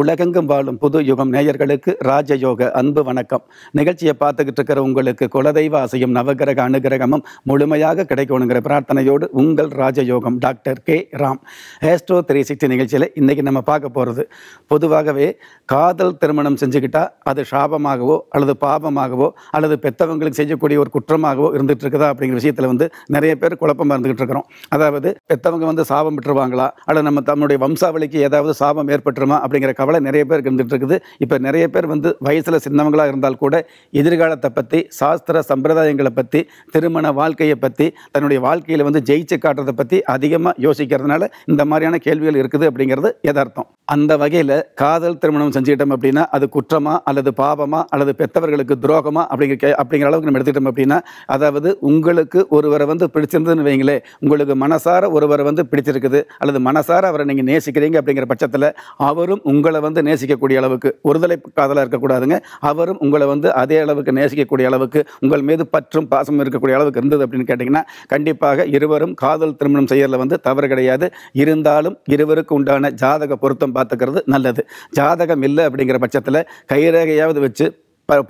உலகெங்கும் வாழும் புது யுகம் நேயர்களுக்கு ராஜயோக அன்பு வணக்கம் நிகழ்ச்சியை பார்த்துக்கிட்டு இருக்கிற உங்களுக்கு குலதெய்வ ஆசையும் நவகிரக அனுகிரகமும் முழுமையாக கிடைக்கணுங்கிற பிரார்த்தனையோடு உங்கள் Rajayogam doctor K Ram astro three sixty நிகழ்ச்சியில் இன்றைக்கி நம்ம பார்க்க போகிறது பொதுவாகவே காதல் திருமணம் செஞ்சுக்கிட்டால் அது ஷாபமாகவோ அல்லது பாபமாகவோ அல்லது பெற்றவங்களுக்கு செய்யக்கூடிய ஒரு குற்றமாகவோ இருந்துகிட்டு இருக்குதா அப்படிங்கிற விஷயத்தில் வந்து நிறைய பேர் குழப்பமாக இருந்துகிட்டு இருக்கிறோம் அதாவது பெற்றவங்க வந்து சாபம் விட்டுருவாங்களா அல்லது நம்ம தன்னுடைய வம்சாவளிக்கு ஏதாவது சாபம் ஏற்பட்டுருமா அப்படிங்கிற கவலை நிறைய பேருக்கு இருந்துகிட்டு இருக்குது இப்போ நிறைய பேர் வந்து வயசில் சின்னவங்களாக இருந்தால் கூட எதிர்காலத்தை பற்றி சாஸ்திர சம்பிரதாயங்களை பற்றி திருமண வாழ்க்கையை பற்றி தன்னுடைய வாழ்க்கையில் வந்து ஜெயிச்சு காட்டுறதை பற்றி அதிகமாக யோசிக்கிறதுனால இந்த மாதிரியான கேள்விகள் இருக்குது அப்படிங்கிறது எதார்த்தம் அந்த வகையில் காதல் திருமணம் செஞ்சுக்கிட்டோம் அப்படின்னா அது குற்றமா அல்லது பாபமா அல்லது பெற்றவர்களுக்கு துரோகமா அப்படிங்கிற அப்படிங்கிற அளவுக்கு நம்ம எடுத்துக்கிட்டோம் அப்படின்னா அதாவது உங்களுக்கு ஒருவரை வந்து பிடிச்சிருந்ததுன்னு வைங்களே உங்களுக்கு மனசார ஒருவரை வந்து பிடிச்சிருக்குது அல்லது மனசார அவரை நீங்கள் நேசிக்கிறீங்க அப்படிங்கிற பட்சத்தில் அவரும் உங்கள் உங்களை வந்து நேசிக்கக்கூடிய அளவுக்கு ஒருதலை காதலாக இருக்கக்கூடாதுங்க அவரும் உங்களை வந்து அதே அளவுக்கு நேசிக்கக்கூடிய அளவுக்கு உங்கள் மீது பற்றும் பாசமும் இருக்கக்கூடிய அளவுக்கு இருந்தது அப்படின்னு கேட்டிங்கன்னா கண்டிப்பாக இருவரும் காதல் திருமணம் செய்யறதுல வந்து தவறு கிடையாது இருந்தாலும் இருவருக்கு உண்டான ஜாதக பொருத்தம் பார்த்துக்கிறது நல்லது ஜாதகம் இல்லை அப்படிங்கிற பட்சத்தில் கைரேகையாவது வச்சு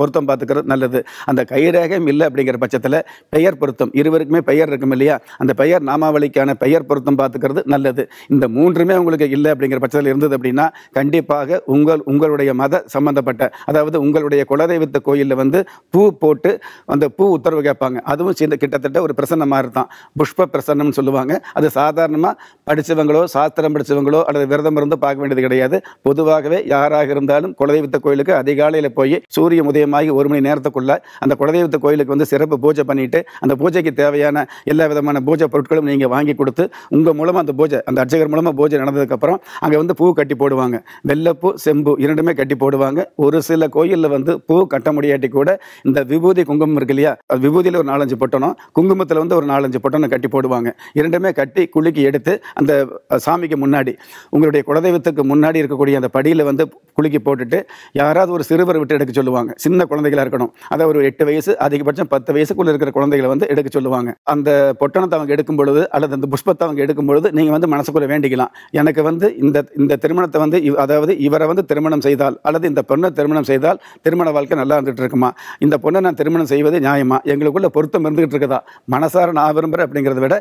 பொருத்தம் பார்த்துக்கிறது நல்லது அந்த கைரேகம் இல்லை அப்படிங்கிற பட்சத்தில் பெயர் பொருத்தம் இருவருக்குமே பெயர் இருக்கும் இல்லையா அந்த பெயர் நாமாவளிக்கான பெயர் பொருத்தம் பார்த்துக்கிறது நல்லது இந்த மூன்றுமே உங்களுக்கு இல்லை அப்படிங்கிற பட்சத்தில் இருந்தது அப்படின்னா கண்டிப்பாக உங்கள் உங்களுடைய மத சம்பந்தப்பட்ட அதாவது உங்களுடைய குலதெய்வத்த கோயிலில் வந்து பூ போட்டு அந்த பூ உத்தரவு கேட்பாங்க அதுவும் சின்ன கிட்டத்தட்ட ஒரு பிரசன்ன மாதிரி தான் புஷ்ப பிரசன்னம்னு சொல்லுவாங்க அது சாதாரணமாக படித்தவங்களோ சாஸ்திரம் படித்தவங்களோ அல்லது விரதம் இருந்து பார்க்க வேண்டியது கிடையாது பொதுவாகவே யாராக இருந்தாலும் குலதெய்வத்த கோயிலுக்கு அதிகாலையில் போய் சூரிய சூரியம் உதயமாகி ஒரு மணி நேரத்துக்குள்ளே அந்த குலதெய்வத்து கோயிலுக்கு வந்து சிறப்பு பூஜை பண்ணிவிட்டு அந்த பூஜைக்கு தேவையான எல்லா விதமான பூஜை பொருட்களும் நீங்கள் வாங்கி கொடுத்து உங்கள் மூலமாக அந்த பூஜை அந்த அர்ச்சகர் மூலமாக பூஜை நடந்ததுக்கப்புறம் அங்கே வந்து பூ கட்டி போடுவாங்க வெள்ளப்பூ செம்பு இரண்டுமே கட்டி போடுவாங்க ஒரு சில கோயிலில் வந்து பூ கட்ட முடியாட்டி கூட இந்த விபூதி குங்குமம் இருக்கு இல்லையா விபூதியில் ஒரு நாலஞ்சு பொட்டணும் குங்குமத்தில் வந்து ஒரு நாலஞ்சு பொட்டணம் கட்டி போடுவாங்க இரண்டுமே கட்டி குலுக்கி எடுத்து அந்த சாமிக்கு முன்னாடி உங்களுடைய குலதெய்வத்துக்கு முன்னாடி இருக்கக்கூடிய அந்த படியில் வந்து குலுக்கி போட்டுட்டு யாராவது ஒரு சிறுவர் விட்டு எடுக்க சொல்லுவாங்க சின்ன குழந்தைகளாக இருக்கணும் அதாவது ஒரு எட்டு வயசு அதிகபட்சம் பத்து வயசுக்குள்ளே இருக்கிற குழந்தைகளை வந்து எடுக்க சொல்லுவாங்க அந்த பொட்டணத்தை அவங்க எடுக்கும் பொழுது அல்லது அந்த புஷ்பத்தை அவங்க எடுக்கும் பொழுது நீங்கள் வந்து மனசுக்குள்ள வேண்டிக்கலாம் எனக்கு வந்து இந்த இந்த திருமணத்தை வந்து அதாவது இவரை வந்து திருமணம் செய்தால் அல்லது இந்த பொண்ணை திருமணம் செய்தால் திருமண வாழ்க்கை நல்லா இருந்துட்டு இருக்குமா இந்த பொண்ணை நான் திருமணம் செய்வது நியாயமா எங்களுக்குள்ள பொருத்தம் இருந்துகிட்டு இருக்குதா மனசார நான் விரும்புகிறேன் அப்படிங்கிறத விட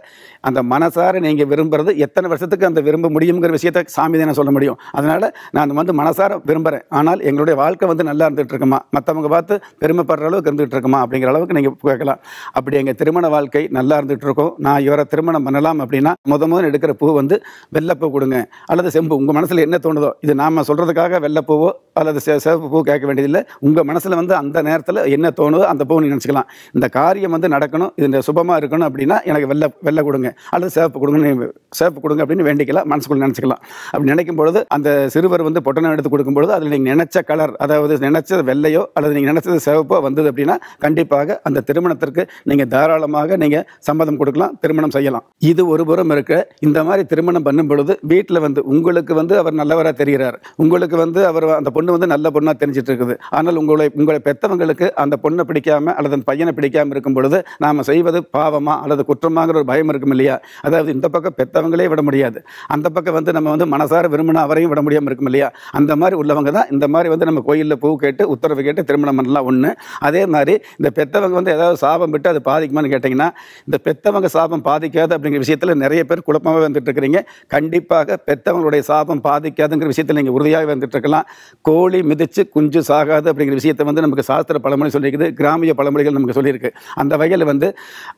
அந்த மனசார நீங்கள் விரும்புறது எத்தனை வருஷத்துக்கு அந்த விரும்ப முடியுங்கிற விஷயத்த சாமி தான் சொல்ல முடியும் அதனால் நான் வந்து மனசார விரும்புகிறேன் ஆனால் எங்களுடைய வாழ்க்கை வந்து நல்லா இருந்துகிட்டு இருக்குமா மற்றவங்க பார்த்து பெருமைப்படுற அளவுக்கு இருந்துகிட்டு இருக்குமா அப்படிங்கிற அளவுக்கு நீங்கள் கேட்கலாம் அப்படி எங்கள் திருமண வாழ்க்கை நல்லா இருந்துகிட்டு இருக்கோம் நான் இவரை திருமணம் பண்ணலாம் அப்படின்னா முத முதல் எடுக்கிற பூ வந்து வெள்ளப்பூ கொடுங்க அல்லது செம்பு உங்கள் மனசில் என்ன தோணுதோ இது நாம் சொல்கிறதுக்காக வெள்ளப்பூவோ அல்லது சிவப்பு பூ கேட்க வேண்டியதில்லை உங்கள் மனசில் வந்து அந்த நேரத்தில் என்ன தோணுதோ அந்த பூ நீங்கள் நினச்சிக்கலாம் இந்த காரியம் வந்து நடக்கணும் இது சுபமாக இருக்கணும் அப்படின்னா எனக்கு வெள்ளை வெள்ளை கொடுங்க அல்லது சிவப்பு கொடுங்கன்னு சிவப்பு கொடுங்க அப்படின்னு வேண்டிக்கலாம் மனசுக்குள்ளே நினச்சிக்கலாம் அப்படி நினைக்கும் பொழுது அந்த சிறுவர் வந்து பொட்டணம் எடுத்து கொடுக்கும் பொழுது அதில் நீங்கள் நினைச்ச கலர் அதாவது நினைச்சது வெள்ளையோ அல்லது நீங்கள் நினைச்சது சிவப்போ வந்தது அப்படின்னா கண்டிப்பாக அந்த திருமணத்திற்கு நீங்கள் தாராளமாக நீங்கள் சம்மதம் கொடுக்கலாம் திருமணம் செய்யலாம் இது ஒரு புறம் இருக்க இந்த மாதிரி திருமணம் பண்ணும் பொழுது வீட்டில் வந்து உங்களுக்கு வந்து அவர் நல்லவராக தெரிகிறார் உங்களுக்கு வந்து அவர் அந்த பொண்ணு வந்து நல்ல பொண்ணாக தெரிஞ்சிட்டு இருக்குது ஆனால் உங்களை உங்களை பெற்றவங்களுக்கு அந்த பொண்ணை பிடிக்காமல் அல்லது அந்த பையனை பிடிக்காமல் இருக்கும் பொழுது நாம் செய்வது பாவமாக அல்லது குற்றமாகிற ஒரு பயம் இருக்கும் இல்லையா அதாவது இந்த பக்கம் பெற்றவங்களே விட முடியாது அந்த பக்கம் வந்து நம்ம வந்து மனசார விரும்பினா அவரையும் விட முடியாமல் இருக்கும் இல்லையா அந்த மாதிரி ஒரு உள்ளவங்க தான் இந்த மாதிரி வந்து நம்ம கோயிலில் பூ கேட்டு உத்தரவு கேட்டு திருமணம் பண்ணலாம் ஒன்று அதே மாதிரி இந்த பெத்தவங்க வந்து ஏதாவது சாபம் விட்டு அது பாதிக்குமான்னு கேட்டிங்கன்னா இந்த பெத்தவங்க சாபம் பாதிக்காது அப்படிங்கிற விஷயத்தில் நிறைய பேர் குழப்பமாக வந்துட்டு இருக்கிறீங்க கண்டிப்பாக பெத்தவங்களுடைய சாபம் பாதிக்காதுங்கிற விஷயத்தில் நீங்கள் உறுதியாக வந்துட்டு இருக்கலாம் கோழி மிதித்து குஞ்சு சாகாது அப்படிங்கிற விஷயத்தை வந்து நமக்கு சாஸ்திர பழமொழி சொல்லியிருக்குது கிராமிய பழமொழிகள் நமக்கு சொல்லியிருக்கு அந்த வகையில் வந்து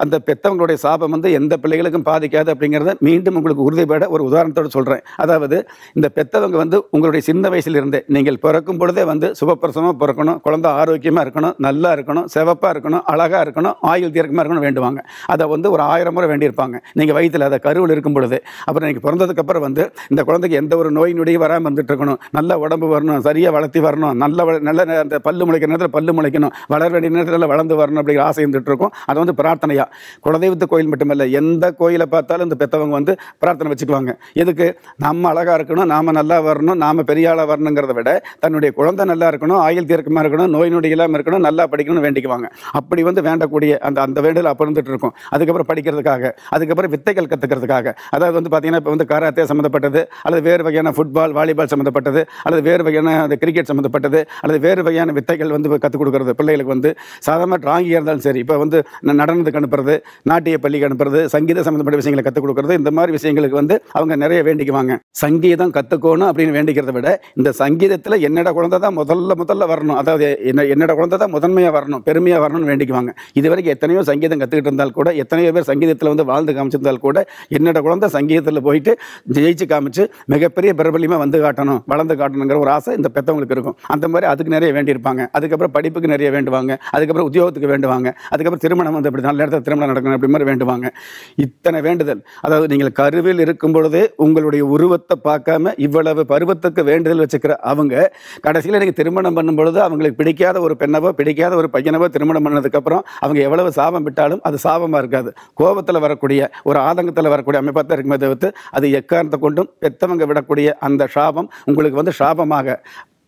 அந்த பெத்தவங்களுடைய சாபம் வந்து எந்த பிள்ளைகளுக்கும் பாதிக்காது அப்படிங்கிறத மீண்டும் உங்களுக்கு உறுதிபட ஒரு உதாரணத்தோடு சொல்கிறேன் அதாவது இந்த பெத்தவங்க வந்து உங்களுடைய சின்ன இருந்த குழந்தை நீங்கள் பிறக்கும் பொழுதே வந்து சுபப்பிரசமாக பிறக்கணும் குழந்தை ஆரோக்கியமாக இருக்கணும் நல்லா இருக்கணும் சிவப்பாக இருக்கணும் அழகாக இருக்கணும் ஆயுள் தீர்க்கமாக இருக்கணும் வேண்டுவாங்க அதை வந்து ஒரு ஆயிரம் முறை வேண்டியிருப்பாங்க நீங்கள் வயிற்றில் அதை கருவில் இருக்கும் பொழுது அப்புறம் நீங்கள் பிறந்ததுக்கப்புறம் வந்து இந்த குழந்தைக்கு எந்த ஒரு நோய் நொடியும் வராமல் வந்துட்டு இருக்கணும் நல்ல உடம்பு வரணும் சரியாக வளர்த்தி வரணும் நல்ல நல்ல அந்த பல்லு முளைக்கிற நேரத்தில் பல்லு முளைக்கணும் வளர வேண்டிய நேரத்தில் வளர்ந்து வரணும் அப்படிங்கிற ஆசை இருந்துட்டு இருக்கும் அதை வந்து பிரார்த்தனையாக குலதெய்வத்து கோயில் மட்டுமல்ல எந்த கோயிலை பார்த்தாலும் இந்த பெற்றவங்க வந்து பிரார்த்தனை வச்சுக்குவாங்க எதுக்கு நம்ம அழகாக இருக்கணும் நாம் நல்லா வரணும் நாம் பெரிய ஆளாக வரணுங்கிற வேண்டிக்கிறத விட தன்னுடைய குழந்தை நல்லா இருக்கணும் ஆயுள் தீர்க்கமாக இருக்கணும் நோய் நொடி இல்லாமல் இருக்கணும் நல்லா படிக்கணும்னு வேண்டிக்குவாங்க அப்படி வந்து வேண்டக்கூடிய அந்த அந்த வேண்டுதல் அப்போ இருந்துட்டு இருக்கும் அதுக்கப்புறம் படிக்கிறதுக்காக அதுக்கப்புறம் வித்தைகள் கற்றுக்கிறதுக்காக அதாவது வந்து பார்த்திங்கன்னா இப்போ வந்து கராத்தே சம்மந்தப்பட்டது அல்லது வேறு வகையான ஃபுட்பால் வாலிபால் சம்மந்தப்பட்டது அல்லது வேறு வகையான அந்த கிரிக்கெட் சம்மந்தப்பட்டது அல்லது வேறு வகையான வித்தைகள் வந்து கற்றுக் கொடுக்குறது பிள்ளைகளுக்கு வந்து சாதாரண ட்ராயிங்காக இருந்தாலும் சரி இப்போ வந்து நடனத்துக்கு அனுப்புறது நாட்டிய பள்ளிக்கு அனுப்புறது சங்கீத சம்மந்தப்பட்ட விஷயங்களை கற்றுக் கொடுக்குறது இந்த மாதிரி விஷயங்களுக்கு வந்து அவங்க நிறைய வேண்டிக்குவாங்க சங்கீதம் கற்றுக்கணும் அப்படின்னு வேண்டிக்கிறத விட இந்த சங்கீதத்தில் என்னோட குழந்தை தான் முதல்ல முதல்ல வரணும் அதாவது என்ன என்னோட குழந்தை தான் முதன்மையாக வரணும் பெருமையாக வரணும்னு வேண்டிக்குவாங்க இது வரைக்கும் எத்தனையோ சங்கீதம் கற்றுக்கிட்டு இருந்தால் கூட எத்தனையோ பேர் சங்கீதத்தில் வந்து வாழ்ந்து காமிச்சிருந்தால் கூட என்னோட குழந்தை சங்கீதத்தில் போயிட்டு ஜெயிச்சு காமிச்சு மிகப்பெரிய பிரபலியமாக வந்து காட்டணும் வளர்ந்து காட்டணுங்கிற ஒரு ஆசை இந்த பெற்றவங்களுக்கு இருக்கும் அந்த மாதிரி அதுக்கு நிறைய வேண்டியிருப்பாங்க அதுக்கப்புறம் படிப்புக்கு நிறைய வேண்டுவாங்க அதுக்கப்புறம் உத்தியோகத்துக்கு வேண்டுவாங்க அதுக்கப்புறம் திருமணம் வந்து அப்படி நல்ல இடத்துல திருமணம் நடக்கணும் அப்படி மாதிரி வேண்டுவாங்க இத்தனை வேண்டுதல் அதாவது நீங்கள் கருவில் இருக்கும் பொழுதே உங்களுடைய உருவத்தை பார்க்காம இவ்வளவு பருவத்துக்கு வேண்டுதல் வச்சுக்கிற அவங்க கடைசியில் எனக்கு திருமணம் பண்ணும்பொழுது அவங்களுக்கு பிடிக்காத ஒரு பெண்ணவோ பிடிக்காத ஒரு பையனவோ திருமணம் பண்ணதுக்கப்புறம் அவங்க எவ்வளவு சாபம் விட்டாலும் அது சாபமாக இருக்காது கோபத்தில் வரக்கூடிய ஒரு ஆதங்கத்தில் வரக்கூடிய அமைப்பாக தான் இருக்குமே தவிர்த்து அது எக்காரணத்தை கொண்டும் பெற்றவங்க விடக்கூடிய அந்த சாபம் உங்களுக்கு வந்து சாபமாக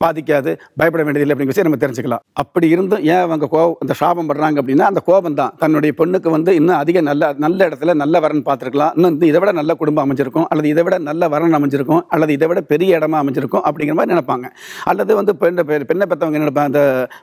பாதிக்காது பயப்பட வேண்டியதில்லை அப்படிங்கிற நம்ம தெரிஞ்சுக்கலாம் அப்படி இருந்தும் ஏன் அவங்க கோபம் அந்த சாபம் பண்ணுறாங்க அப்படின்னா அந்த கோபம் தான் தன்னுடைய பொண்ணுக்கு வந்து இன்னும் அதிக நல்ல நல்ல இடத்துல நல்ல வரன் பார்த்துருக்கலாம் இன்னும் இதை விட நல்ல குடும்பம் அமைஞ்சிருக்கும் அல்லது இதை விட நல்ல வரன் அமைஞ்சிருக்கும் அல்லது இதை விட பெரிய இடமா அமைஞ்சிருக்கும் அப்படிங்கிற மாதிரி நினைப்பாங்க அல்லது வந்து பெண்ணை பெண்ணை பெற்றவங்க நினைப்பாங்க அந்த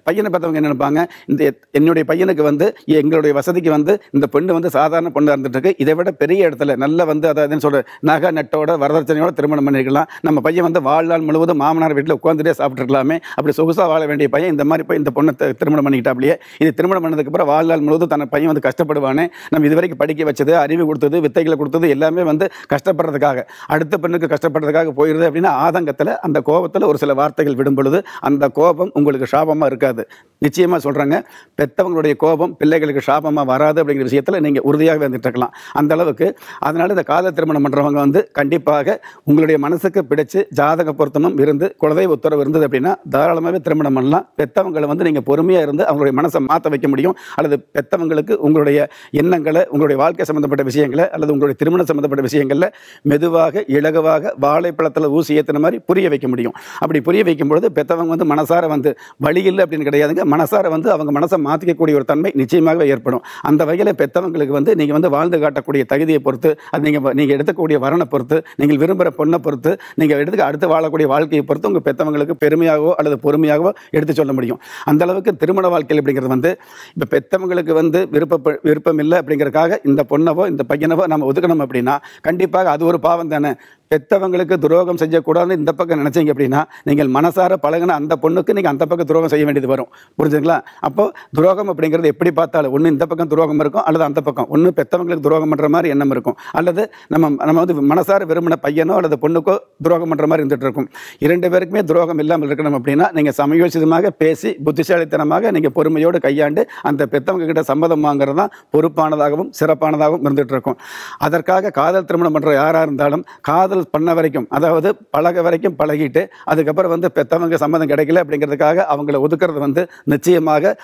பையனை பெற்றவங்க என்ன நினைப்பாங்க இந்த என்னுடைய பையனுக்கு வந்து எங்களுடைய வசதிக்கு வந்து இந்த பெண்ணு வந்து சாதாரண பொண்ணு இருந்துட்டு இருக்கு இதை விட பெரிய இடத்துல நல்ல வந்து அதாவது சொல்ற நகை நட்டோட வரதட்சணையோட திருமணம் பண்ணிருக்கலாம் நம்ம பையன் வந்து வாழ்நாள் முழுவதும் மாமனார் வீட்டில் உட்காந்துட்டே சாப்பிட்டுருக்கலாமே அப்படி சொகுசாக வாழ வேண்டிய பையன் இந்த மாதிரி போய் இந்த பொண்ணை திருமணம் பண்ணிக்கிட்டாப்லையே இது திருமணம் பண்ணதுக்கப்புறம் வாழ்நாள் முழுவதும் தன் பையன் வந்து கஷ்டப்படுவானே நம்ம இதுவரைக்கும் படிக்க வச்சது அறிவு கொடுத்தது வித்தைகளை கொடுத்தது எல்லாமே வந்து கஷ்டப்படுறதுக்காக அடுத்த பெண்ணுக்கு கஷ்டப்படுறதுக்காக போயிடுது அப்படின்னா ஆதங்கத்தில் அந்த கோபத்தில் ஒரு சில வார்த்தைகள் விடும் பொழுது அந்த கோபம் உங்களுக்கு சாபமாக இருக்காது நிச்சயமாக சொல்கிறாங்க பெற்றவங்களுடைய கோபம் பிள்ளைகளுக்கு ஷாபமாக வராது அப்படிங்கிற விஷயத்தில் நீங்கள் உறுதியாக வந்துட்டு இருக்கலாம் அந்த அளவுக்கு அதனால் இந்த காதல் திருமணம் பண்ணுறவங்க வந்து கண்டிப்பாக உங்களுடைய மனசுக்கு பிடிச்சி ஜாதக பொருத்தமும் இருந்து குலதெய்வ உத்தரவு இருந்தது அப்படின்னா தாராளமாகவே திருமணம் பண்ணலாம் பெற்றவங்களை வந்து நீங்கள் பொறுமையாக இருந்து அவங்களுடைய மனசை மாற்ற வைக்க முடியும் அல்லது பெற்றவங்களுக்கு உங்களுடைய எண்ணங்களை உங்களுடைய வாழ்க்கை சம்மந்தப்பட்ட விஷயங்களை அல்லது உங்களுடைய திருமணம் சம்மந்தப்பட்ட விஷயங்களில் மெதுவாக இலகுவாக வாழைப்பழத்தில் ஊசி ஏற்றின மாதிரி புரிய வைக்க முடியும் அப்படி புரிய வைக்கும்பொழுது பெற்றவங்க வந்து மனசார வந்து வழி இல்லை அப்படின்னு கிடையாதுங்க மனசார வந்து அவங்க மனசை மாற்றிக்கக்கூடிய ஒரு தன்மை நிச்சயமாகவே ஏற்படும் அந்த வகையில் பெற்றவங்களுக்கு வந்து நீங்கள் வந்து வாழ்ந்து காட்டக்கூடிய தகுதியை பொறுத்து அது நீங்கள் நீங்கள் எடுத்துக்கூடிய வரனை பொறுத்து நீங்கள் விரும்புகிற பொண்ணை பொறுத்து நீங்கள் எடுத்து அடுத்து வாழக்கூடிய வாழ்க்கையை பொறுத்து உங்கள் பெற்றவங்களுக்கு பெருமையாகவோ அல்லது பொறுமையாகவோ எடுத்து சொல்ல முடியும் அந்த அளவுக்கு திருமண வாழ்க்கையில் அப்படிங்கிறது வந்து இப்போ பெற்றவங்களுக்கு வந்து விருப்ப விருப்பம் இல்லை அப்படிங்கிறக்காக இந்த பொண்ணவோ இந்த பையனவோ நம்ம ஒதுக்கணும் அப்படின்னா கண்டிப்பாக அது ஒரு பாவம் தானே பெற்றவங்களுக்கு துரோகம் செய்யக்கூடாதுன்னு இந்த பக்கம் நினச்சிங்க அப்படின்னா நீங்கள் மனசார பழகின அந்த பொண்ணுக்கு நீங்கள் அந்த பக்கம் துரோகம் செய்ய வேண்டியது வரும் புரிஞ்சுங்களா அப்போது துரோகம் அப்படிங்கிறது எப்படி பார்த்தாலும் ஒன்று இந்த பக்கம் துரோகம் இருக்கும் அல்லது அந்த பக்கம் ஒன்று பெற்றவங்களுக்கு துரோகம் பண்ணுற மாதிரி எண்ணம் இருக்கும் அல்லது நம்ம நம்ம வந்து மனசார விரும்பின பையனோ அல்லது பொண்ணுக்கோ துரோகம் பண்ணுற மாதிரி இருந்துகிட்டு இருக்கும் இரண்டு பேருக்குமே துரோகம் இல்லாமல் இருக்கணும் அப்படின்னா நீங்கள் சமயோசிதமாக பேசி புத்திசாலித்தனமாக நீங்கள் பொறுமையோடு கையாண்டு அந்த பெற்றவங்க கிட்ட சம்மதம் வாங்குறது தான் பொறுப்பானதாகவும் சிறப்பானதாகவும் இருந்துகிட்டு இருக்கும் அதற்காக காதல் திருமணம் பண்ணுற யாராக இருந்தாலும் காதல் பண்ண வரைக்கும் அதாவது பழக வரைக்கும் பழகிட்டு அதுக்கப்புறம் வந்து பெற்றவங்க சம்மதம் கிடைக்கல அப்படிங்கிறதுக்காக அவங்கள ஒதுக்கிறது வந்து நிச்சயமாக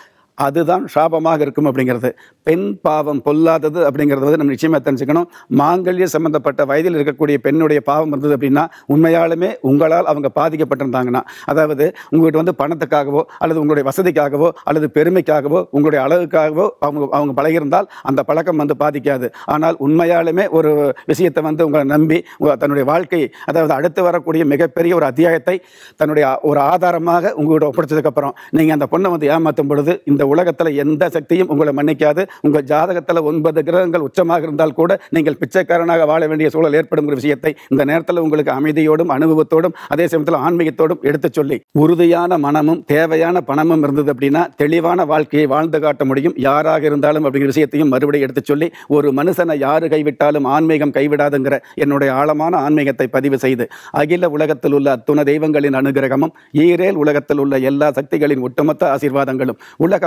அதுதான் சாபமாக இருக்கும் அப்படிங்கிறது பெண் பாவம் பொல்லாதது அப்படிங்கிறது வந்து நம்ம நிச்சயமாக தெரிஞ்சுக்கணும் மாங்கல்ய சம்மந்தப்பட்ட வயதில் இருக்கக்கூடிய பெண்ணுடைய பாவம் வந்தது அப்படின்னா உண்மையாலுமே உங்களால் அவங்க பாதிக்கப்பட்டிருந்தாங்கன்னா அதாவது உங்கள்கிட்ட வந்து பணத்துக்காகவோ அல்லது உங்களுடைய வசதிக்காகவோ அல்லது பெருமைக்காகவோ உங்களுடைய அழகுக்காகவோ அவங்க அவங்க பழகியிருந்தால் அந்த பழக்கம் வந்து பாதிக்காது ஆனால் உண்மையாலுமே ஒரு விஷயத்தை வந்து உங்களை நம்பி தன்னுடைய வாழ்க்கையை அதாவது அடுத்து வரக்கூடிய மிகப்பெரிய ஒரு அத்தியாயத்தை தன்னுடைய ஒரு ஆதாரமாக உங்கள்கிட்ட ஒப்படைச்சதுக்கப்புறம் நீங்கள் அந்த பொண்ணை வந்து ஏமாற்றும் பொழுது இந்த இந்த உலகத்தில் எந்த சக்தியும் உங்களை மன்னிக்காது உங்கள் ஜாதகத்தில் ஒன்பது கிரகங்கள் உச்சமாக இருந்தால் கூட நீங்கள் பிச்சைக்காரனாக வாழ வேண்டிய சூழல் ஏற்படுங்கிற விஷயத்தை இந்த நேரத்தில் உங்களுக்கு அமைதியோடும் அனுபவத்தோடும் அதே சமயத்தில் ஆன்மீகத்தோடும் எடுத்து சொல்லி உறுதியான மனமும் தேவையான பணமும் இருந்தது அப்படின்னா தெளிவான வாழ்க்கையை வாழ்ந்து காட்ட முடியும் யாராக இருந்தாலும் அப்படிங்கிற விஷயத்தையும் மறுபடியும் எடுத்து சொல்லி ஒரு மனுஷனை யாரு கைவிட்டாலும் ஆன்மீகம் கைவிடாதுங்கிற என்னுடைய ஆழமான ஆன்மீகத்தை பதிவு செய்து அகில உலகத்தில் உள்ள அத்துண தெய்வங்களின் அனுகிரகமும் ஈரேல் உலகத்தில் உள்ள எல்லா சக்திகளின் ஒட்டுமொத்த ஆசீர்வாதங்களும் உலக